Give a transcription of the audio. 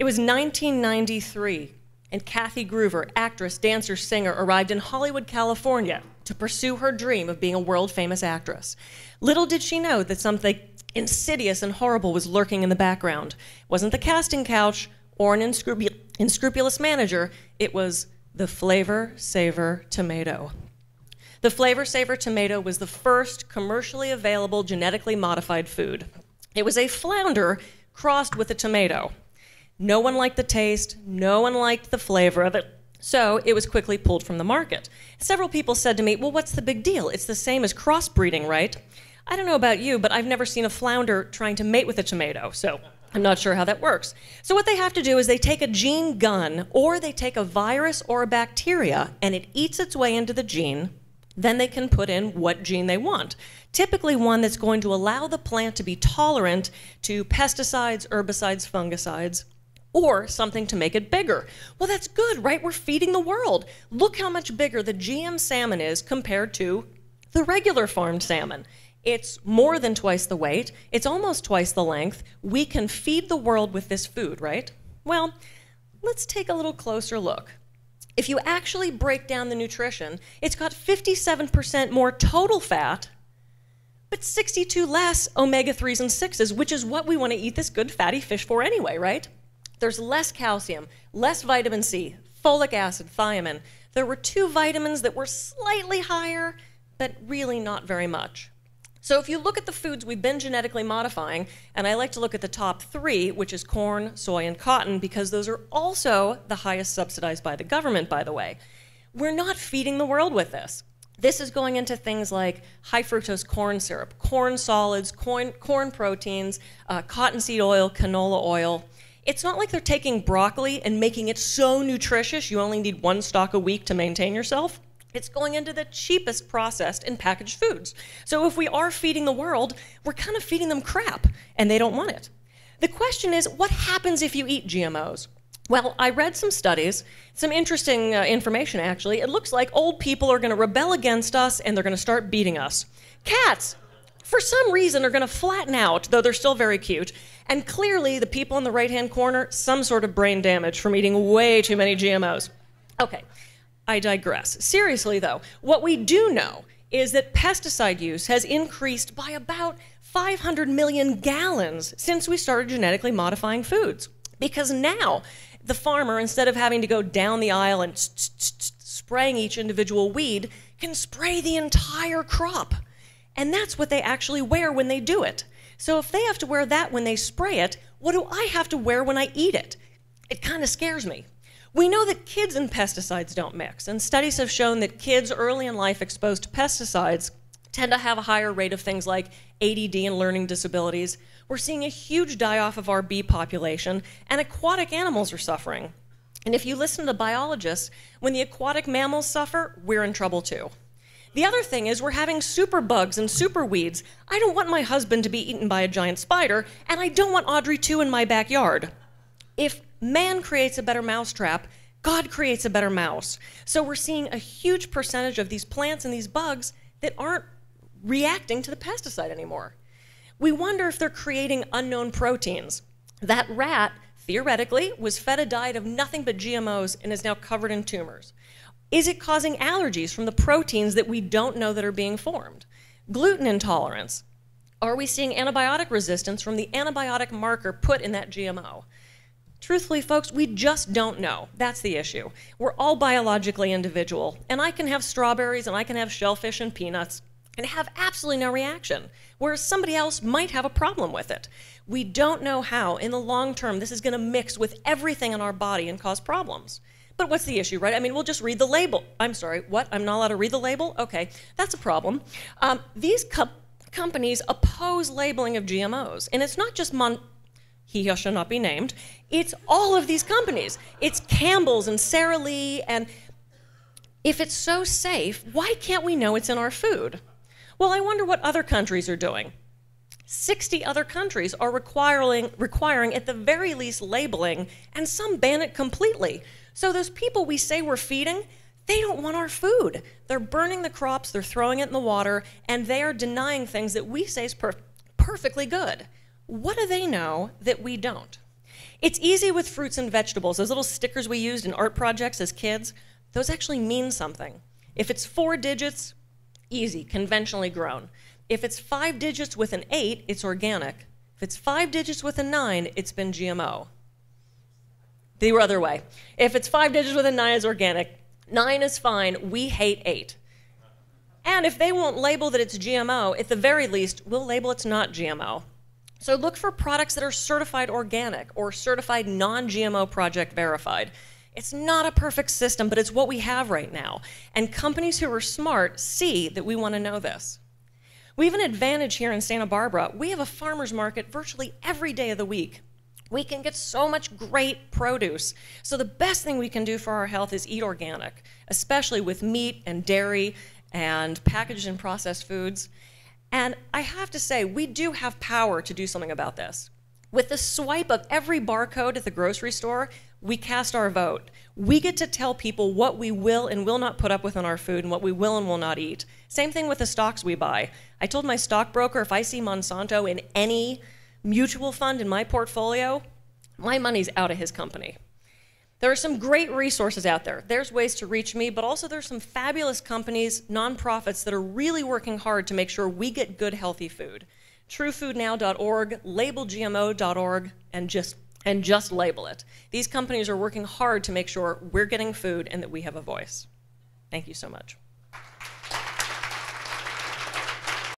It was 1993, and Kathy Groover, actress, dancer, singer, arrived in Hollywood, California to pursue her dream of being a world famous actress. Little did she know that something insidious and horrible was lurking in the background. It wasn't the casting couch or an inscrupu inscrupulous manager, it was the Flavor Saver tomato. The Flavor Saver tomato was the first commercially available genetically modified food. It was a flounder crossed with a tomato. No one liked the taste, no one liked the flavor of it. So it was quickly pulled from the market. Several people said to me, Well, what's the big deal? It's the same as crossbreeding, right? I don't know about you, but I've never seen a flounder trying to mate with a tomato, so I'm not sure how that works. So, what they have to do is they take a gene gun or they take a virus or a bacteria and it eats its way into the gene. Then they can put in what gene they want. Typically, one that's going to allow the plant to be tolerant to pesticides, herbicides, fungicides, or something to make it bigger. Well, that's good, right? We're feeding the world. Look how much bigger the GM salmon is compared to the regular farmed salmon. It's more than twice the weight, it's almost twice the length. We can feed the world with this food, right? Well, let's take a little closer look. If you actually break down the nutrition, it's got 57% more total fat, but 62 less omega 3s and 6s, which is what we want to eat this good fatty fish for anyway, right? There's less calcium, less vitamin C, folic acid, thiamine. There were two vitamins that were slightly higher, but really not very much. So if you look at the foods we've been genetically modifying, and I like to look at the top three, which is corn, soy, and cotton, because those are also the highest subsidized by the government, by the way. We're not feeding the world with this. This is going into things like high fructose corn syrup, corn solids, corn, corn proteins, uh, cottonseed oil, canola oil it's not like they're taking broccoli and making it so nutritious you only need one stalk a week to maintain yourself. It's going into the cheapest processed and packaged foods. So if we are feeding the world, we're kind of feeding them crap, and they don't want it. The question is what happens if you eat GMOs? Well, I read some studies, some interesting uh, information actually. It looks like old people are going to rebel against us and they're going to start beating us. Cats, for some reason are going to flatten out, though they're still very cute. And clearly, the people in the right hand corner, some sort of brain damage from eating way too many GMOs. Okay, I digress. Seriously, though, what we do know is that pesticide use has increased by about 500 million gallons since we started genetically modifying foods. Because now, the farmer, instead of having to go down the aisle and spraying each individual weed, can spray the entire crop. And that's what they actually wear when they do it. So if they have to wear that when they spray it, what do I have to wear when I eat it? It kind of scares me. We know that kids and pesticides don't mix, and studies have shown that kids early in life exposed to pesticides tend to have a higher rate of things like ADD and learning disabilities. We're seeing a huge die off of our bee population, and aquatic animals are suffering. And if you listen to biologists, when the aquatic mammals suffer, we're in trouble too. The other thing is we're having super bugs and super weeds. I don't want my husband to be eaten by a giant spider, and I don't want Audrey 2 in my backyard. If man creates a better mousetrap, God creates a better mouse. So we're seeing a huge percentage of these plants and these bugs that aren't reacting to the pesticide anymore. We wonder if they're creating unknown proteins. That rat, theoretically, was fed a diet of nothing but GMOs and is now covered in tumors. Is it causing allergies from the proteins that we don't know that are being formed? Gluten intolerance. Are we seeing antibiotic resistance from the antibiotic marker put in that GMO? Truthfully, folks, we just don't know. That's the issue. We're all biologically individual, and I can have strawberries and I can have shellfish and peanuts and have absolutely no reaction, whereas somebody else might have a problem with it. We don't know how, in the long term, this is going to mix with everything in our body and cause problems. But what's the issue, right? I mean, we'll just read the label. I'm sorry, what? I'm not allowed to read the label? Okay, that's a problem. Um, these co companies oppose labeling of GMOs, and it's not just Mon he or shall not be named. It's all of these companies. It's Campbell's and Sara Lee. And if it's so safe, why can't we know it's in our food? Well, I wonder what other countries are doing. 60 other countries are requiring, requiring at the very least labeling, and some ban it completely. So those people we say we're feeding, they don't want our food. They're burning the crops, they're throwing it in the water, and they are denying things that we say is per perfectly good. What do they know that we don't? It's easy with fruits and vegetables. Those little stickers we used in art projects as kids, those actually mean something. If it's four digits, easy, conventionally grown. If it's five digits with an eight, it's organic. If it's five digits with a nine, it's been GMO. The other way. If it's five digits with a nine, it's organic. Nine is fine. We hate eight. And if they won't label that it's GMO, at the very least, we'll label it's not GMO. So look for products that are certified organic or certified non GMO project verified. It's not a perfect system, but it's what we have right now. And companies who are smart see that we want to know this. We have an advantage here in Santa Barbara. We have a farmer's market virtually every day of the week. We can get so much great produce. So, the best thing we can do for our health is eat organic, especially with meat and dairy and packaged and processed foods. And I have to say, we do have power to do something about this. With the swipe of every barcode at the grocery store, we cast our vote. We get to tell people what we will and will not put up with on our food and what we will and will not eat. Same thing with the stocks we buy. I told my stockbroker if I see Monsanto in any mutual fund in my portfolio, my money's out of his company. There are some great resources out there. There's ways to reach me, but also there's some fabulous companies, nonprofits that are really working hard to make sure we get good, healthy food. TrueFoodNow.org, LabelGMO.org, and just and just label it. These companies are working hard to make sure we're getting food and that we have a voice. Thank you so much.